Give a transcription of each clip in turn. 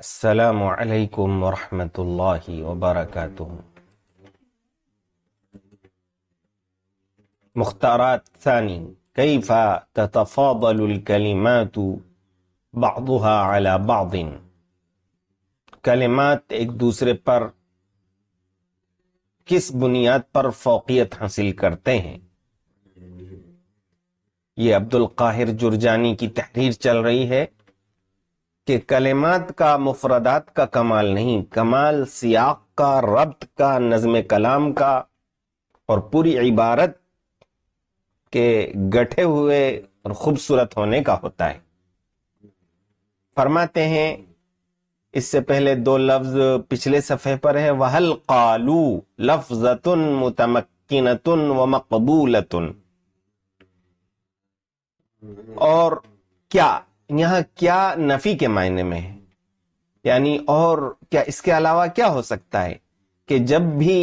असलकम वरहमल वबरक मुख्तारात ثاني كيف تتفاضل कलिमात एक दूसरे पर किस बुनियाद पर फोकियत हासिल करते हैं ये अब्दुल काहिर जुर्जानी की तहरीर चल रही है कि कलेमात का मुफरदात का कमाल नहीं कमाल सियाक का रब्त का नज़म कलाम का और पूरी इबारत के गठे हुए और खूबसूरत होने का होता है फरमाते हैं इससे पहले दो लफ्ज पिछले सफ़े पर है वहल कालू लफ्जतुन मुतमक्किनतुन व मकबूलतुन और क्या यहाँ क्या नफी के मायने में है यानी और क्या इसके अलावा क्या हो सकता है कि जब भी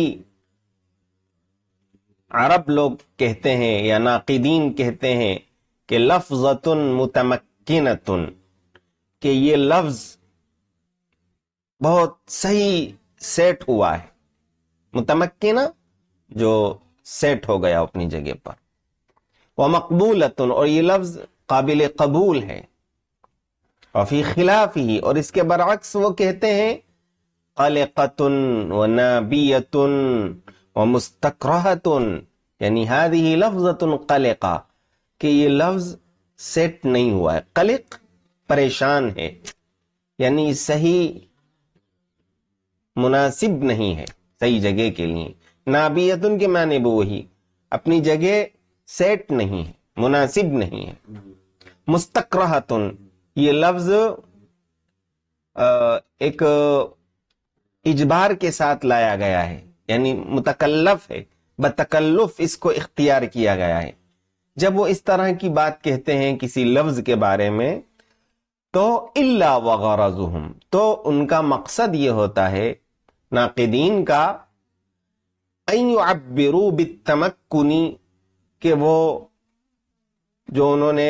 अरब लोग कहते हैं या नाकिदीन कहते हैं कि लफ्जतुन मुतमक्किनतुन कि ये लफ्ज बहुत सही सेट हुआ है मुतमक्किना जो सेट हो गया अपनी जगह पर व मकबूलतुन और ये लफ्ज काबिल कबूल है वफी ही और इसके बरक्स वो कहते हैं कलकतन व नबीतुन व मुस्तकरहतन यानी हादी लफ्जतन कलका कि ये लफ्ज सेट नहीं हुआ है कलक परेशान है यानी सही मुनासिब नहीं है सही जगह के लिए नाबियतन के माने वो वही अपनी जगह सेट नहीं है मुनासिब नहीं है मुस्तकरहतन ये लफ्ज एक इजबार के साथ लाया गया है यानी मुतकल्लफ है बतकल्लफ इसको इख्तियार किया गया है जब वो इस तरह की बात कहते हैं किसी लफ्ज के बारे में तो इल्ला वगरजुहम तो उनका मकसद ये होता है नाकदीन का अब्बिरू बितमक्कुनी के वो जो उन्होंने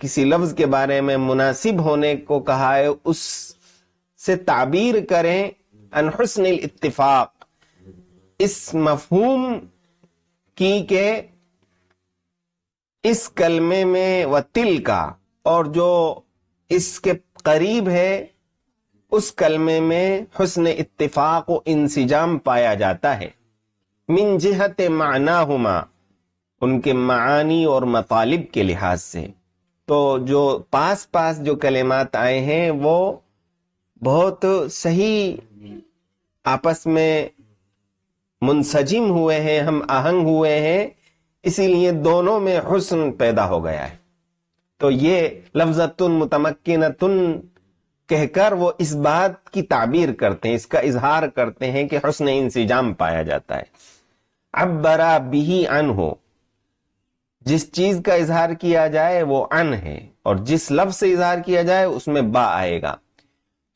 किसी लफ्ज के बारे में मुनासिब होने को कहा है उस से ताबीर करें अनहसन इतफाक इस मफहूम की के इस कलमे में व तिल का और जो इसके करीब है उस कलमे में हसन इतफाक व इंसजाम पाया जाता है मिन जहत माना हुमा उनके मानी और मतालिब के लिहाज से तो जो पास पास जो कलेमात आए हैं वो बहुत सही आपस में मुंसजिम हुए हैं हम आहंग हुए हैं इसीलिए दोनों में हुस्न पैदा हो गया है तो ये लफ्जतुन तुन कहकर वो इस बात की ताबीर करते हैं इसका इजहार करते हैं कि हसन इंसिजाम पाया जाता है अब बरा बिही अन हो जिस चीज का इजहार किया जाए वो अन है और जिस लफ्ज से इजहार किया जाए उसमें बा आएगा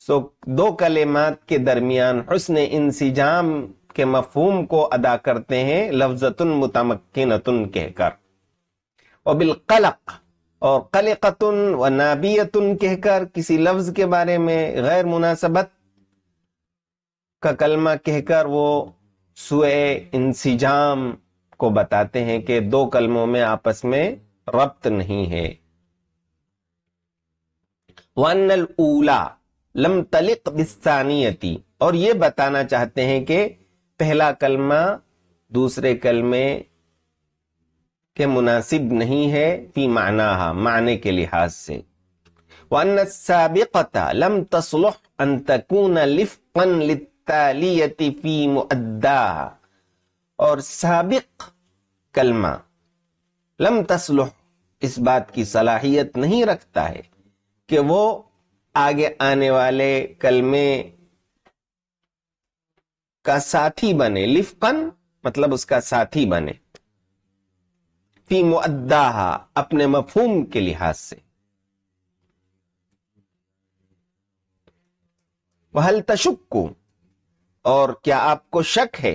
सो दो कलेमात के दरमियान हसन इंसिजाम के मफहूम को अदा करते हैं लफ्जतन मुतमकिनतन कहकर और कलक और कलकतन व नाबियतन कहकर किसी लफ्ज के बारे में गैर मुनासबत का कलमा कहकर वो सुए इंसिजाम को बताते हैं कि दो कलमों में आपस में रब्त नहीं है वनल ऊला लम तलिक बिस्तानियती और ये बताना चाहते हैं कि पहला कलमा दूसरे कलमे के मुनासिब नहीं है फी माना माने के लिहाज से वन साबिकता लम तसलुह अंतकून फी मुद्दा और सबक कलमा लम तसलुह इस बात की सलाहियत नहीं रखता है कि वो आगे आने वाले कलमे का साथी बने लिफकन मतलब उसका साथी बने फी मुद्दा अपने मफहूम के लिहाज से वहल तशक्कू और क्या आपको शक है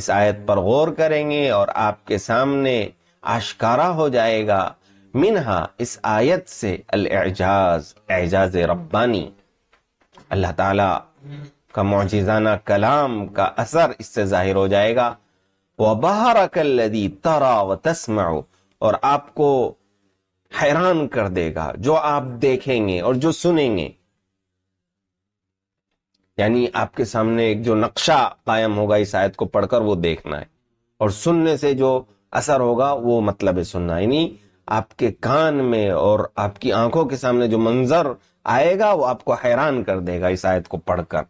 इस आयत पर गौर करेंगे और आपके सामने आशकारा हो जाएगा मिनहा इस आयत से अल एजाज रब्बानी अल्लाह ताला का मोजिजाना कलाम का असर इससे जाहिर हो जाएगा वह बहारकल्लदी तरा व तस्माओ और आपको हैरान कर देगा जो आप देखेंगे और जो सुनेंगे यानी आपके सामने एक जो नक्शा कायम होगा इस आयत को पढ़कर वो देखना है और सुनने से जो असर होगा वो मतलब है सुनना यानी आपके कान में और आपकी आंखों के सामने जो मंजर आएगा वो आपको हैरान कर देगा इस आयत को पढ़कर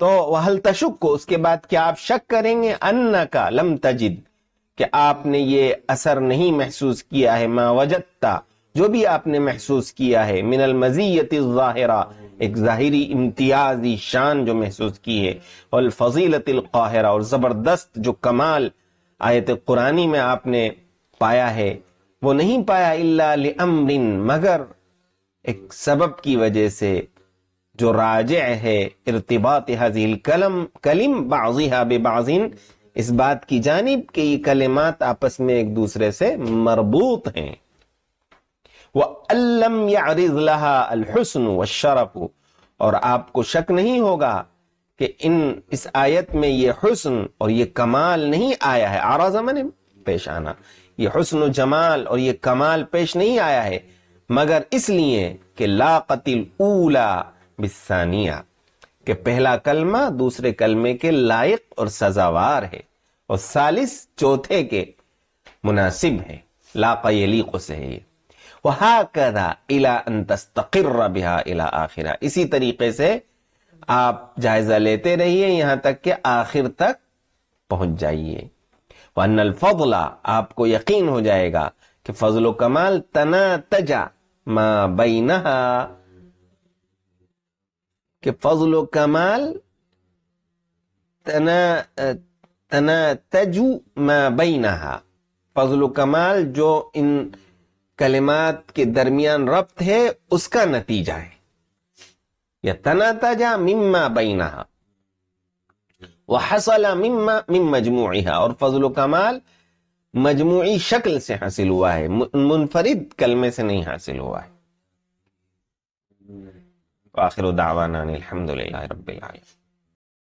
तो वहल तशुक को उसके बाद क्या आप शक करेंगे अन्न का लम तजिद कि आपने ये असर नहीं महसूस किया है मावजत्ता जो भी आपने महसूस किया है मिनल मजीयत एक जाहिरी इम्तियाजी शान जो महसूस की है और फजीलत अलकाहरा और ज़बरदस्त जो कमाल आयत कुरानी में आपने पाया है वो नहीं पाया इल्ला मगर एक सबब की वजह से जो राज है इरतबात हजील कलम कलिम बाजी बाजिन इस बात की जानब के ये कलेमात आपस में एक दूसरे से मरबूत हैं वल्लम यासन व शरफ और आपको शक नहीं होगा कि इन इस आयत में ये हसन और ये कमाल नहीं आया है आरा जमाने पेश आना ये हसन व जमाल और ये कमाल पेश नहीं आया है मगर इसलिए कि लाकतिल ऊला बिसानिया के पहला कलमा दूसरे कलमे के लायक और सजावार है और सालिस चौथे के मुनासिब है लाकलीको से है वहाकदा इला आखिरा इसी तरीके से आप जायजा लेते रहिए यहां तक के आखिर तक पहुंच जाइए फजला आपको यकीन हो जाएगा कि फजल कमाल तना तजा मा बैनहा कि फजल कमाल तना तना तजू मा बैनहा फजल कमाल जो इन कलिमात के दरमियान रब्त है उसका नतीजा है या तना तजा मिम्मा बैना वह हसला मिम्मा मिम मजमू और फजल कमाल मजमू शक्ल से हासिल हुआ है मुनफरिद कलमे से नहीं हासिल हुआ है आखिर दावाना अलहमदिल्ला रबीआलम